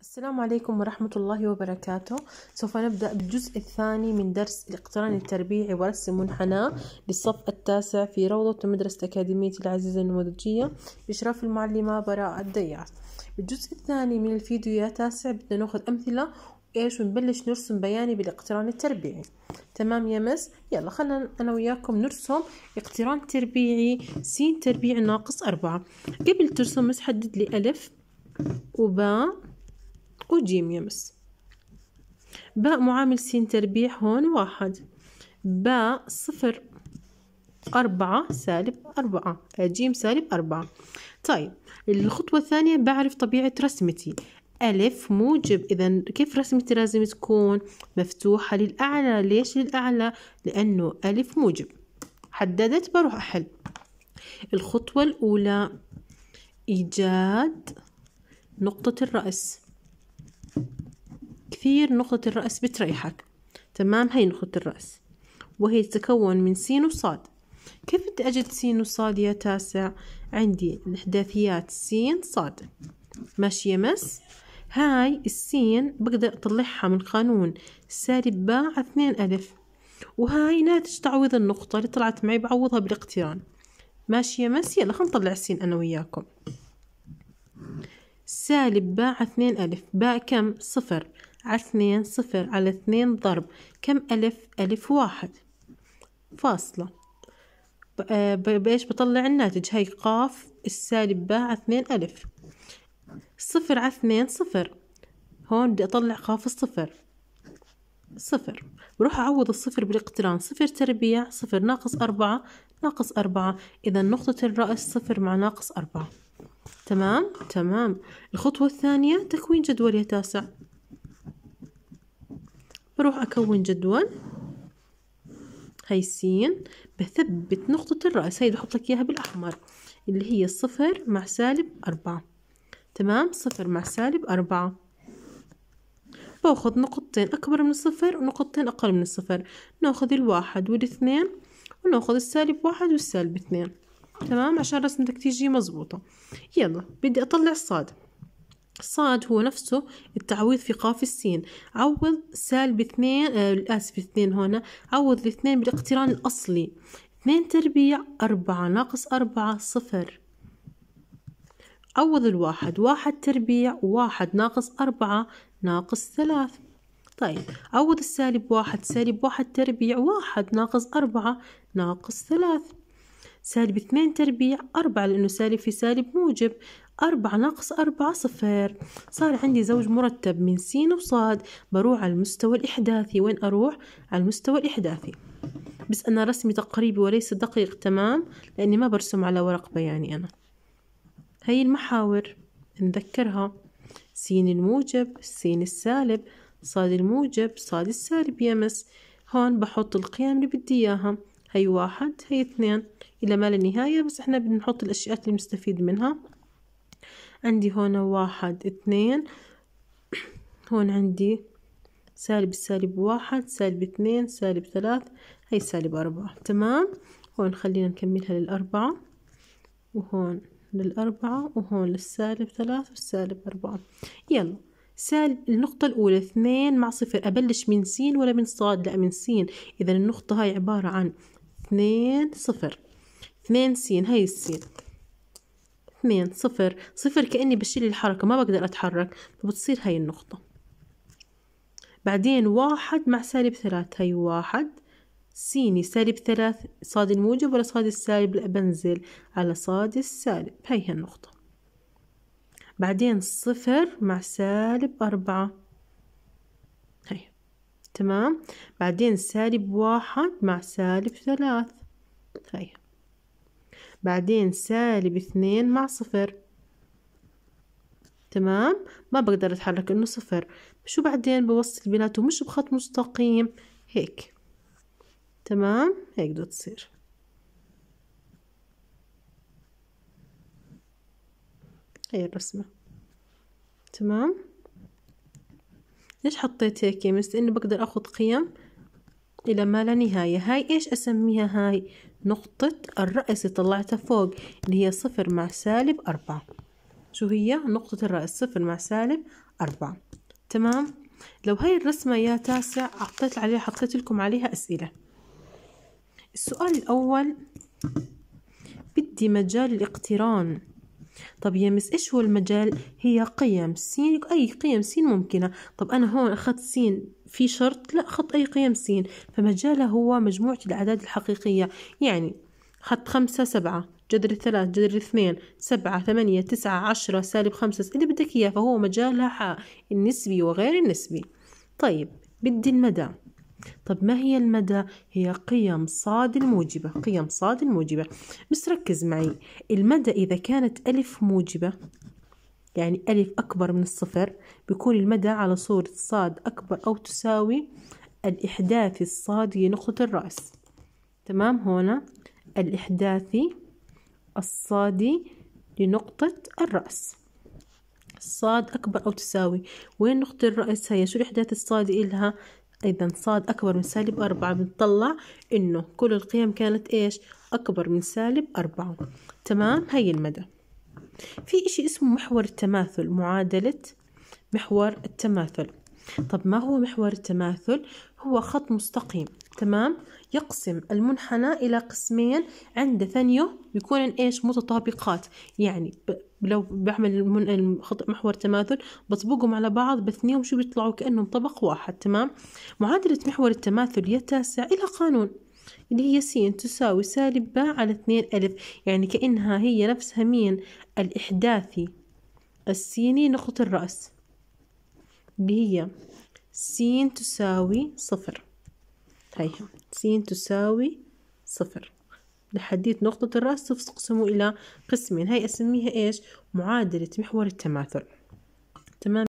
السلام عليكم ورحمة الله وبركاته سوف نبدأ بالجزء الثاني من درس الاقتران التربيعي ورسم منحنى للصف التاسع في روضة مدرسة أكاديمية العزيزة النموذجية بإشراف المعلمة براء الدياس بالجزء الثاني من الفيديو يا تاسع بدنا ناخذ أمثلة وإيش ونبلش نرسم بياني بالاقتران التربيعي تمام يا مس يلا خلنا أنا وياكم نرسم اقتران تربيعي س تربيع ناقص أربعة قبل ترسم مس حدد لي ألف وباء وجيم يمس باء معامل سين تربيع هون واحد باء صفر أربعة سالب أربعة آه، جيم سالب أربعة طيب الخطوة الثانية بعرف طبيعة رسمتي ألف موجب إذا كيف رسمتي لازم تكون مفتوحة للأعلى ليش للأعلى لأنه ألف موجب حددت بروح أحل الخطوة الأولى إيجاد نقطة الرأس كثير نقطة الرأس بتريحك تمام هي نقطة الرأس وهي تتكون من س وصاد كيف بدي أجد س وصاد يا تاسع عندي الإحداثيات س صاد ماشي يا مس هاي السين بقدر أطلعها من قانون سالب باع اثنين ألف وهاي ناتج تعويض النقطة اللي طلعت معي بعوضها بالاقتران ماشي يا مس يلا خلينا نطلع السين أنا وياكم سالب باع اثنين ألف باع كم صفر على اثنين صفر على اثنين ضرب كم ألف ألف واحد فاصلة آه، بإيش بطلع الناتج هاي قاف السالب باء على اثنين ألف صفر على اثنين صفر هون بدي أطلع قاف الصفر صفر بروح أعوض الصفر بالاقتران صفر تربيع صفر ناقص أربعة ناقص أربعة إذا نقطة الرأس صفر مع ناقص أربعة تمام تمام الخطوة الثانية تكوين جدول يا تاسع بروح أكون جدول هاي السين بثبت نقطة الرأس هاي بحط لك إياها بالأحمر اللي هي صفر مع سالب أربعة تمام صفر مع سالب أربعة باخذ نقطتين أكبر من الصفر ونقطتين أقل من الصفر ناخذ الواحد والاثنين وناخذ السالب واحد والسالب اثنين تمام عشان رسمتك تيجي مزبوطة يلا بدي أطلع الصاد صاد هو نفسه التعويض في قاف السين عوض سالب اثنين آه آسف اثنين هنا عوض الاثنين بالاقتران الأصلي اثنين تربيع أربعة ناقص أربعة صفر عوض الواحد واحد تربيع واحد ناقص أربعة ناقص ثلاث طيب عوض السالب واحد سالب واحد تربيع واحد ناقص أربعة ناقص ثلاث سالب اثنين تربيع أربعة لأنه سالب في سالب موجب أربعة ناقص أربعة صفر صار عندي زوج مرتب من س وصاد بروح على المستوى الإحداثي وين أروح على المستوى الإحداثي بس أنا رسمي تقريبي وليس دقيق تمام لأني ما برسم على ورق بياني أنا هاي المحاور نذكرها س الموجب س السالب صاد الموجب صاد السالب يمس هون بحط القيم اللي بدي إياها هي واحد هي اثنين إلى ما لا نهاية بس إحنا بنحط الأشياء اللي مستفيد منها عندي هون واحد اثنين هون عندي سالب سالب واحد سالب اثنين سالب ثلاث هي سالب أربعة تمام هون خلينا نكملها للأربعة وهون للأربعة وهون للسالب ثلاث والسالب أربعة يلا سالب النقطة الأولى اثنين مع صفر أبلش من سين ولا من صاد لا من سين إذا النقطة هاي عبارة عن اثنين صفر اثنين سين هاي السين اثنين صفر صفر كأني بشيل الحركة ما بقدر أتحرك فبتصير هاي النقطة بعدين واحد مع سالب ثلاث هاي واحد سيني سالب ثلاث صاد الموجب ولا صاد السالب لا بنزل على صاد السالب هاي هي النقطة بعدين صفر مع سالب أربعة هاي تمام بعدين سالب واحد مع سالب ثلاث هاي بعدين سالب اثنين مع صفر تمام ما بقدر اتحرك انه صفر شو بعدين بوصل بيناتهم مش بخط مستقيم هيك تمام هيك بده تصير هي الرسمة تمام ليش حطيت هيك مس انه بقدر اخذ قيم إلى ما لا نهاية هاي إيش أسميها هاي نقطة الرأس اللي طلعتها فوق اللي هي صفر مع سالب أربعة شو هي نقطة الرأس صفر مع سالب أربعة تمام لو هاي الرسمة يا تاسع حطيت عليها حطيت لكم عليها أسئلة السؤال الأول بدي مجال الاقتران طب يا مس إيش هو المجال هي قيم سين أي قيم سين ممكنة طب أنا هون أخذت سين في شرط لا أخذت أي قيم سين فمجالها هو مجموعة الأعداد الحقيقية يعني خط خمسة سبعة جذر الثلاث جذر الاثنين سبعة ثمانية تسعة عشرة سالب خمسة اللي بدك إياه فهو مجالها النسبي وغير النسبي طيب بدي المدى طب ما هي المدى هي قيم صاد الموجبة قيم صاد الموجبة بس ركز معي المدى إذا كانت ألف موجبة يعني ألف أكبر من الصفر بيكون المدى على صورة صاد أكبر أو تساوي الإحداثي الصادي نقطة الرأس تمام هنا الإحداثي الصادي لنقطة الرأس الصاد أكبر أو تساوي وين نقطة الرأس هي شو الإحداث الصادي إلها إذا صاد أكبر من سالب أربعة بنطلع إنه كل القيم كانت إيش أكبر من سالب أربعة تمام هاي المدى في إشي اسمه محور التماثل معادلة محور التماثل طب ما هو محور التماثل هو خط مستقيم تمام يقسم المنحنى إلى قسمين عند ثانيه بيكون إيش متطابقات يعني لو بعمل محور تماثل بطبقهم على بعض بثنيهم شو بيطلعوا كأنهم طبق واحد تمام معادلة محور التماثل يتسع إلى قانون اللي هي س تساوي سالب ب على 2 ألف يعني كأنها هي نفسها مين الإحداثي السيني نقطة الرأس اللي هي س تساوي صفر هاي س تساوي صفر لحديت نقطة الرأس تقسمه إلى قسمين هاي أسميها إيش معادلة محور التماثل تمام